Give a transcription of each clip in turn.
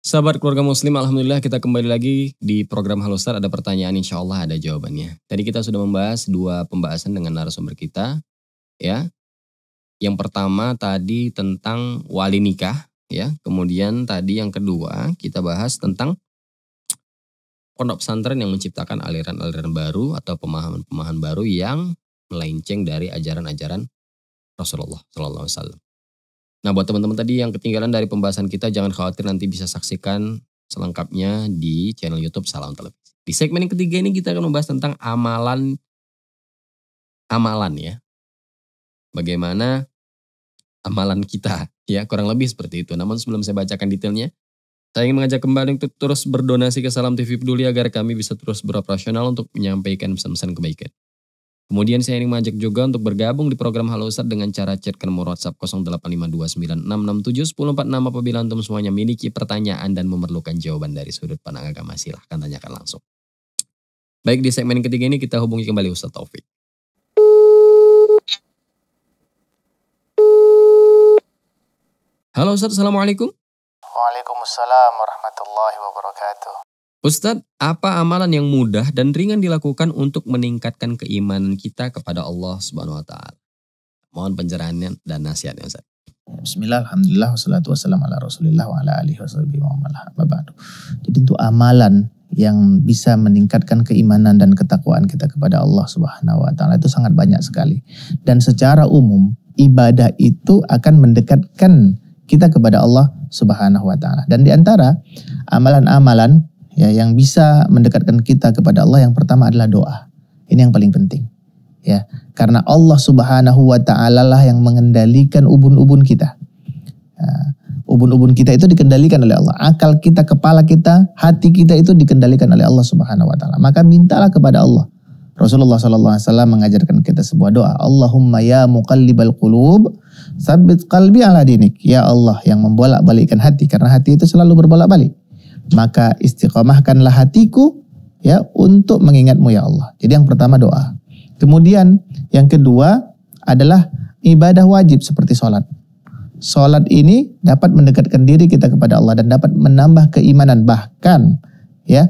Sahabat keluarga muslim, Alhamdulillah kita kembali lagi di program Star. Ada pertanyaan insya Allah ada jawabannya. Tadi kita sudah membahas dua pembahasan dengan narasumber kita. ya. Yang pertama tadi tentang wali nikah. ya. Kemudian tadi yang kedua kita bahas tentang pondok pesantren yang menciptakan aliran-aliran baru atau pemahaman-pemahaman baru yang melenceng dari ajaran-ajaran Rasulullah Sallallahu Alaihi Wasallam. Nah buat teman-teman tadi yang ketinggalan dari pembahasan kita jangan khawatir nanti bisa saksikan selengkapnya di channel YouTube Salam Televisi. Di segmen yang ketiga ini kita akan membahas tentang amalan amalan ya. Bagaimana amalan kita ya kurang lebih seperti itu. Namun sebelum saya bacakan detailnya, saya ingin mengajak kembali untuk terus berdonasi ke Salam TV Peduli agar kami bisa terus beroperasional untuk menyampaikan pesan-pesan kebaikan. Kemudian saya ingin mengajak juga untuk bergabung di program Halo Ustadz dengan cara chat ke nomor WhatsApp 085296671046 apabila antum semuanya memiliki pertanyaan dan memerlukan jawaban dari sudut pandang agama silahkan tanyakan langsung. Baik di segmen ketiga ini kita hubungi kembali Ustadz Taufik. Halo Ustadz, Assalamualaikum. Waalaikumsalam warahmatullahi wabarakatuh. Ustadz, apa amalan yang mudah dan ringan dilakukan untuk meningkatkan keimanan kita kepada Allah Subhanahu wa taala? Mohon pencerahannya dan nasihatnya Ustaz. Bismillah, Alhamdulillah, wassalatu wassalamu ala rasulillah wa ala alihi wa Jadi itu amalan yang bisa meningkatkan keimanan dan ketakwaan kita kepada Allah Subhanahu wa taala itu sangat banyak sekali. Dan secara umum ibadah itu akan mendekatkan kita kepada Allah Subhanahu wa taala. Dan di antara amalan-amalan ya yang bisa mendekatkan kita kepada Allah yang pertama adalah doa. Ini yang paling penting. Ya, karena Allah Subhanahu wa taala lah yang mengendalikan ubun-ubun kita. Ya, ubun-ubun kita itu dikendalikan oleh Allah. Akal kita, kepala kita, hati kita itu dikendalikan oleh Allah Subhanahu wa taala. Maka mintalah kepada Allah. Rasulullah sallallahu alaihi wasallam mengajarkan kita sebuah doa, Allahumma ya muqallibal qulub, Sabit qalbi ala dinik. Ya Allah yang membolak-balikkan hati karena hati itu selalu berbolak-balik. Maka istiqomahkanlah hatiku ya untuk mengingatmu ya Allah. Jadi yang pertama doa. Kemudian yang kedua adalah ibadah wajib seperti sholat. Sholat ini dapat mendekatkan diri kita kepada Allah dan dapat menambah keimanan. Bahkan ya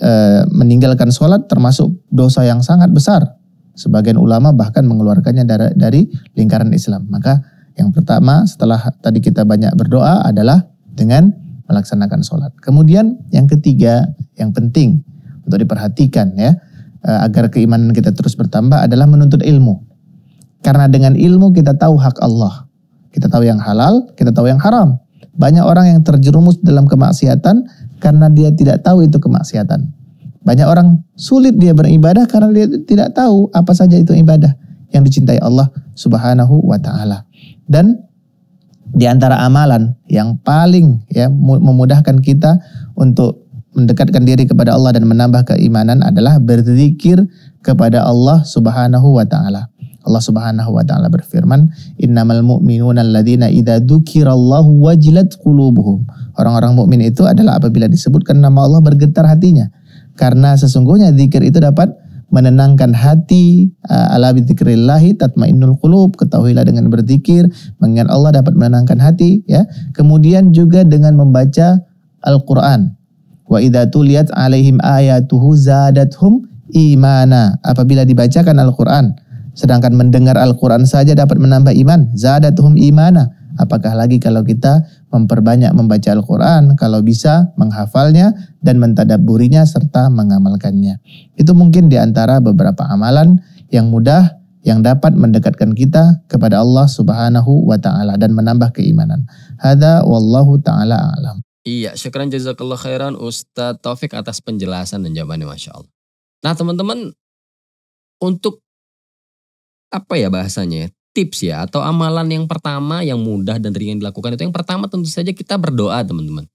e, meninggalkan sholat termasuk dosa yang sangat besar. Sebagian ulama bahkan mengeluarkannya dari, dari lingkaran Islam. Maka yang pertama setelah tadi kita banyak berdoa adalah dengan melaksanakan sholat. Kemudian yang ketiga yang penting untuk diperhatikan ya e, agar keimanan kita terus bertambah adalah menuntut ilmu. Karena dengan ilmu kita tahu hak Allah. Kita tahu yang halal, kita tahu yang haram. Banyak orang yang terjerumus dalam kemaksiatan karena dia tidak tahu itu kemaksiatan. Banyak orang sulit dia beribadah karena dia tidak tahu apa saja itu ibadah yang dicintai Allah Subhanahu wa taala. Dan di antara amalan yang paling ya memudahkan kita untuk mendekatkan diri kepada Allah dan menambah keimanan adalah berzikir kepada Allah Subhanahu wa taala. Allah Subhanahu wa taala berfirman, "Innamal mu'minuna alladzina idza dzukirallahu wajilat qulubuhum." Orang-orang mukmin itu adalah apabila disebutkan nama Allah bergetar hatinya. Karena sesungguhnya zikir itu dapat menenangkan hati eh, ala bidzikrillahi tatmainnul qulub ketahuilah dengan berzikir mengingat Allah dapat menenangkan hati ya kemudian juga dengan membaca Al-Qur'an wa idza tuliyat alaihim ayatuhu zadathum imana apabila dibacakan Al-Qur'an sedangkan mendengar Al-Qur'an saja dapat menambah iman zadathum imana Apakah lagi kalau kita memperbanyak membaca Al-Quran, kalau bisa menghafalnya dan mentadaburinya serta mengamalkannya. Itu mungkin di antara beberapa amalan yang mudah yang dapat mendekatkan kita kepada Allah Subhanahu wa taala dan menambah keimanan. Hada wallahu taala alam. Iya, syukran jazakallah khairan Ustaz Taufik atas penjelasan dan jawabannya Masya Allah. Nah teman-teman, untuk apa ya bahasanya ya? tips ya atau amalan yang pertama yang mudah dan ringan dilakukan itu yang pertama tentu saja kita berdoa teman-teman.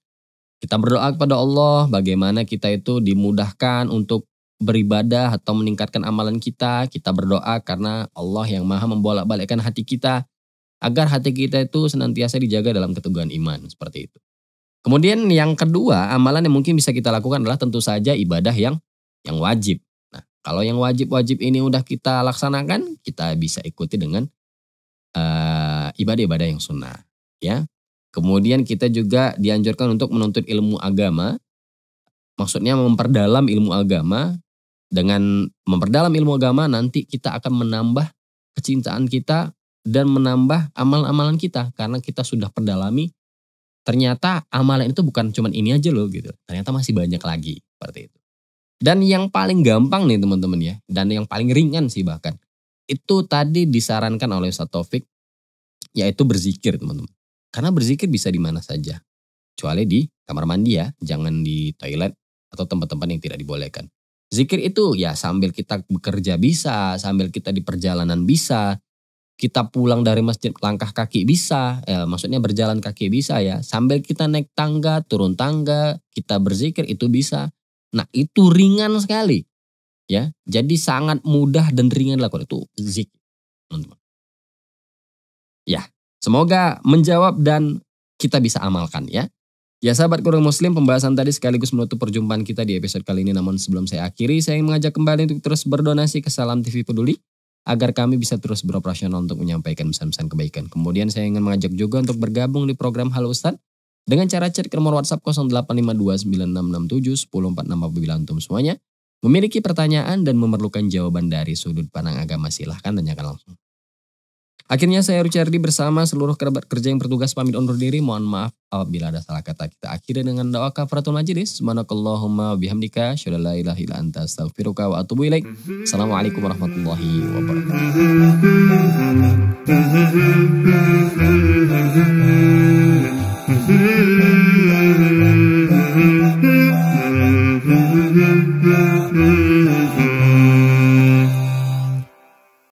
Kita berdoa kepada Allah bagaimana kita itu dimudahkan untuk beribadah atau meningkatkan amalan kita. Kita berdoa karena Allah yang maha membolak-balikkan hati kita agar hati kita itu senantiasa dijaga dalam keteguhan iman seperti itu. Kemudian yang kedua amalan yang mungkin bisa kita lakukan adalah tentu saja ibadah yang yang wajib. Nah kalau yang wajib-wajib ini udah kita laksanakan kita bisa ikuti dengan Eh, ibadah-ibadah yang sunnah. Ya, kemudian kita juga dianjurkan untuk menuntut ilmu agama. Maksudnya memperdalam ilmu agama. Dengan memperdalam ilmu agama nanti kita akan menambah kecintaan kita dan menambah amal-amalan kita karena kita sudah perdalami ternyata amalan itu bukan cuma ini aja loh gitu. Ternyata masih banyak lagi seperti itu. Dan yang paling gampang nih teman-teman ya, dan yang paling ringan sih bahkan itu tadi disarankan oleh Ustaz Taufik yaitu berzikir teman-teman. Karena berzikir bisa di mana saja. Kecuali di kamar mandi ya, jangan di toilet atau tempat-tempat yang tidak dibolehkan. Zikir itu ya sambil kita bekerja bisa, sambil kita di perjalanan bisa, kita pulang dari masjid langkah kaki bisa, ya, maksudnya berjalan kaki bisa ya, sambil kita naik tangga, turun tangga, kita berzikir itu bisa. Nah itu ringan sekali ya. Jadi sangat mudah dan ringan kalau itu zik. teman-teman. Ya, semoga menjawab dan kita bisa amalkan ya. Ya sahabat kurang muslim pembahasan tadi sekaligus menutup perjumpaan kita di episode kali ini. Namun sebelum saya akhiri saya ingin mengajak kembali untuk terus berdonasi ke Salam TV Peduli agar kami bisa terus beroperasional untuk menyampaikan pesan-pesan kebaikan. Kemudian saya ingin mengajak juga untuk bergabung di program Halo Ustadz. dengan cara chat ke nomor WhatsApp 085296671046 apabila antum semuanya Memiliki pertanyaan dan memerlukan jawaban dari sudut pandang agama silahkan tanyakan langsung. Akhirnya saya Rucardi bersama seluruh kerabat kerja yang bertugas pamit undur diri. Mohon maaf apabila ada salah kata. Kita akhiri dengan doa kafaratul majlis. Subhanakallahumma bihamdika. Shalallahu ilaha ila anta astaghfiruka wa atubu ilaik. Assalamualaikum warahmatullahi wabarakatuh.